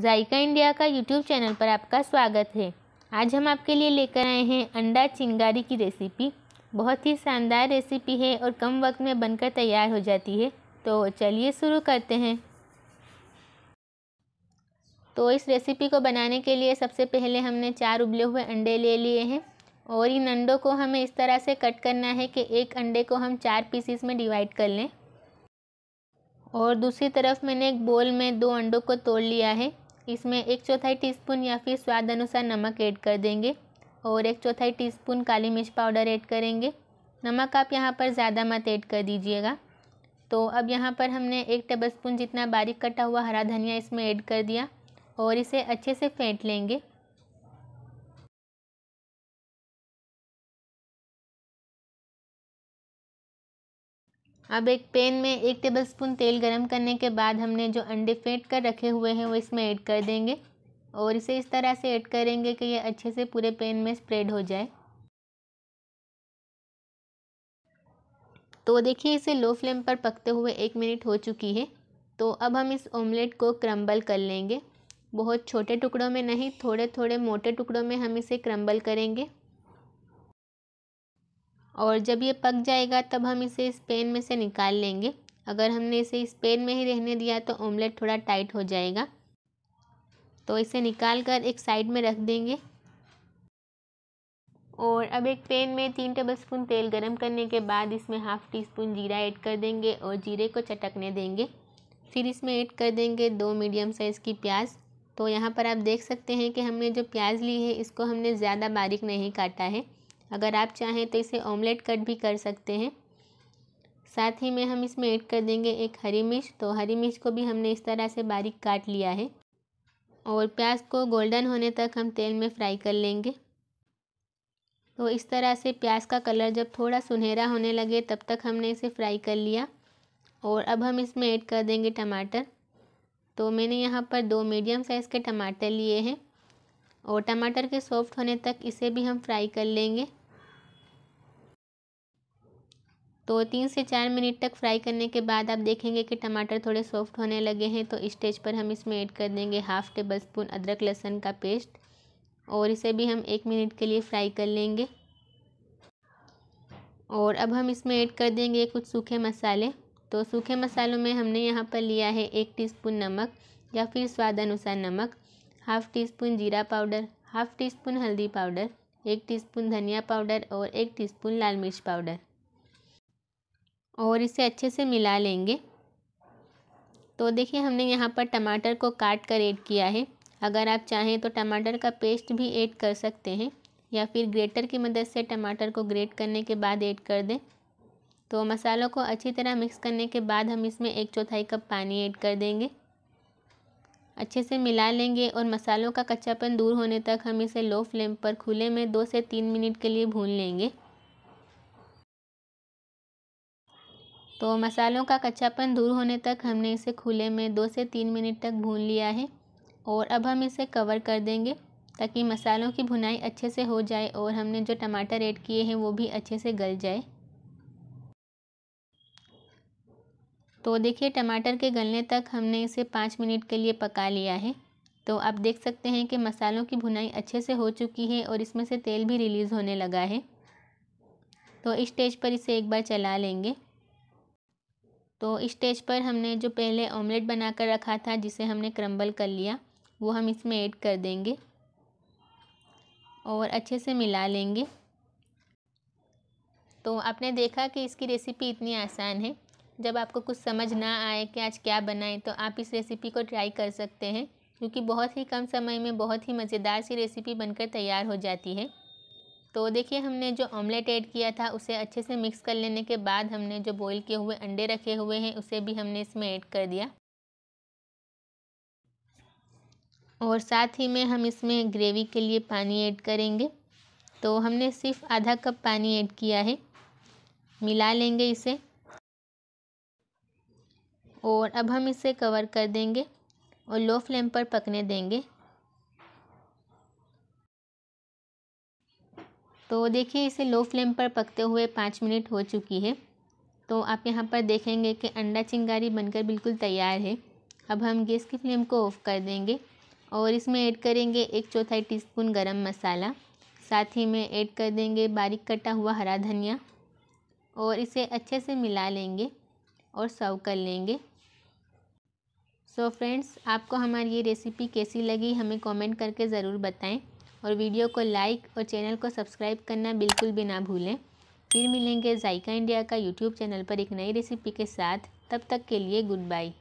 जायका India का YouTube channel पर आपका स्वागत है आज हम आपके लिए लेकर आए हैं अंडा चिंगारी की रेसिपी बहुत ही शानदार रेसिपी है और कम वक्त में बनकर तैयार हो जाती है तो चलिए शुरू करते हैं तो इस रेसिपी को बनाने के लिए सबसे पहले हमने चार उबले हुए अंडे ले लिए हैं और इन अंडों को हमें इस तरह से कट करना है कि एक अंडे को हम चार पीसीस में डिवाइड कर लें और दूसरी तरफ मैंने एक बोल में दो अंडों को तोड़ लिया है इसमें एक चौथाई टीस्पून या फिर स्वाद अनुसार नमक ऐड कर देंगे और एक चौथाई टीस्पून काली मिर्च पाउडर ऐड करेंगे नमक आप यहाँ पर ज़्यादा मत ऐड कर दीजिएगा तो अब यहाँ पर हमने एक टेबल स्पून जितना बारीक कटा हुआ हरा धनिया इसमें ऐड कर दिया और इसे अच्छे से फेंट लेंगे अब एक पैन में एक टेबलस्पून तेल गरम करने के बाद हमने जो अंडे फेंट कर रखे हुए हैं वो इसमें ऐड कर देंगे और इसे इस तरह से ऐड करेंगे कि ये अच्छे से पूरे पैन में स्प्रेड हो जाए तो देखिए इसे लो फ्लेम पर पकते हुए एक मिनट हो चुकी है तो अब हम इस ऑमलेट को क्रम्बल कर लेंगे बहुत छोटे टुकड़ों में नहीं थोड़े थोड़े मोटे टुकड़ों में हम इसे क्रम्बल करेंगे और जब ये पक जाएगा तब हम इसे इस पेन में से निकाल लेंगे अगर हमने इसे इस पेन में ही रहने दिया तो ऑमलेट थोड़ा टाइट हो जाएगा तो इसे निकाल कर एक साइड में रख देंगे और अब एक पेन में तीन टेबलस्पून तेल गरम करने के बाद इसमें हाफ़ टी स्पून जीरा ऐड कर देंगे और जीरे को चटकने देंगे फिर इसमें ऐड कर देंगे दो मीडियम साइज़ की प्याज तो यहाँ पर आप देख सकते हैं कि हमने जो प्याज ली है इसको हमने ज़्यादा बारीक नहीं काटा है अगर आप चाहें तो इसे ऑमलेट कट भी कर सकते हैं साथ ही में हम इसमें ऐड कर देंगे एक हरी मिर्च तो हरी मिर्च को भी हमने इस तरह से बारीक काट लिया है और प्याज को गोल्डन होने तक हम तेल में फ्राई कर लेंगे तो इस तरह से प्याज का कलर जब थोड़ा सुनहरा होने लगे तब तक हमने इसे फ्राई कर लिया और अब हम इसमें ऐड कर देंगे टमाटर तो मैंने यहाँ पर दो मीडियम साइज़ के टमाटर लिए हैं और टमाटर के सॉफ्ट होने तक इसे भी हम फ्राई कर लेंगे तो तीन से चार मिनट तक फ्राई करने के बाद आप देखेंगे कि टमाटर थोड़े सॉफ्ट होने लगे हैं तो स्टेज पर हम इसमें ऐड कर देंगे हाफ़ टेबल स्पून अदरक लहसुन का पेस्ट और इसे भी हम एक मिनट के लिए फ्राई कर लेंगे और अब हम इसमें ऐड कर देंगे कुछ सूखे मसाले तो सूखे मसालों में हमने यहाँ पर लिया है एक टीस्पून नमक या फिर स्वाद अनुसार नमक हाफ़ टी स्पून जीरा पाउडर हाफ़ टी स्पून हल्दी पाउडर एक टीस्पून धनिया पाउडर और एक टीस्पून लाल मिर्च पाउडर और इसे अच्छे से मिला लेंगे तो देखिए हमने यहाँ पर टमाटर को काट कर ऐड किया है अगर आप चाहें तो टमाटर का पेस्ट भी ऐड कर सकते हैं या फिर ग्रेटर की मदद से टमाटर को ग्रेट करने के बाद ऐड कर दें तो मसालों को अच्छी तरह मिक्स करने के बाद हम इसमें एक चौथाई कप पानी ऐड कर देंगे अच्छे से मिला लेंगे और मसालों का कच्चापन दूर होने तक हम इसे लो फ्लेम पर खुले में दो से तीन मिनट के लिए भून लेंगे तो मसालों का कच्चापन दूर होने तक हमने इसे खुले में दो से तीन मिनट तक भून लिया है और अब हम इसे कवर कर देंगे ताकि मसालों की भुनाई अच्छे से हो जाए और हमने जो टमाटर ऐड किए हैं वो भी अच्छे से गल जाए तो देखिए टमाटर के गलने तक हमने इसे पाँच मिनट के लिए पका लिया है तो आप देख सकते हैं कि मसालों की भुनाई अच्छे से हो चुकी है और इसमें से तेल भी रिलीज़ होने लगा है तो इस स्टेज पर इसे एक बार चला लेंगे तो स्टेज पर हमने जो पहले ऑमलेट बना कर रखा था जिसे हमने क्रम्बल कर लिया वो हम इसमें ऐड कर देंगे और अच्छे से मिला लेंगे तो आपने देखा कि इसकी रेसिपी इतनी आसान है जब आपको कुछ समझ ना आए कि आज क्या बनाएं तो आप इस रेसिपी को ट्राई कर सकते हैं क्योंकि बहुत ही कम समय में बहुत ही मज़ेदार सी रेसिपी बनकर तैयार हो जाती है तो देखिए हमने जो ऑमलेट ऐड किया था उसे अच्छे से मिक्स कर लेने के बाद हमने जो बॉईल किए हुए अंडे रखे हुए हैं उसे भी हमने इसमें ऐड कर दिया और साथ ही में हम इसमें ग्रेवी के लिए पानी ऐड करेंगे तो हमने सिर्फ आधा कप पानी ऐड किया है मिला लेंगे इसे और अब हम इसे कवर कर देंगे और लो फ्लेम पर पकने देंगे तो देखिए इसे लो फ्लेम पर पकते हुए पाँच मिनट हो चुकी है तो आप यहाँ पर देखेंगे कि अंडा चिंगारी बनकर बिल्कुल तैयार है अब हम गैस की फ्लेम को ऑफ़ कर देंगे और इसमें ऐड करेंगे एक चौथाई टीस्पून गरम मसाला साथ ही में ऐड कर देंगे बारीक कटा हुआ हरा धनिया और इसे अच्छे से मिला लेंगे और सर्व कर लेंगे सो so फ्रेंड्स आपको हमारी ये रेसिपी कैसी लगी हमें कमेंट करके ज़रूर बताएं और वीडियो को लाइक और चैनल को सब्सक्राइब करना बिल्कुल भी ना भूलें फिर मिलेंगे जायका इंडिया का यूट्यूब चैनल पर एक नई रेसिपी के साथ तब तक के लिए गुड बाय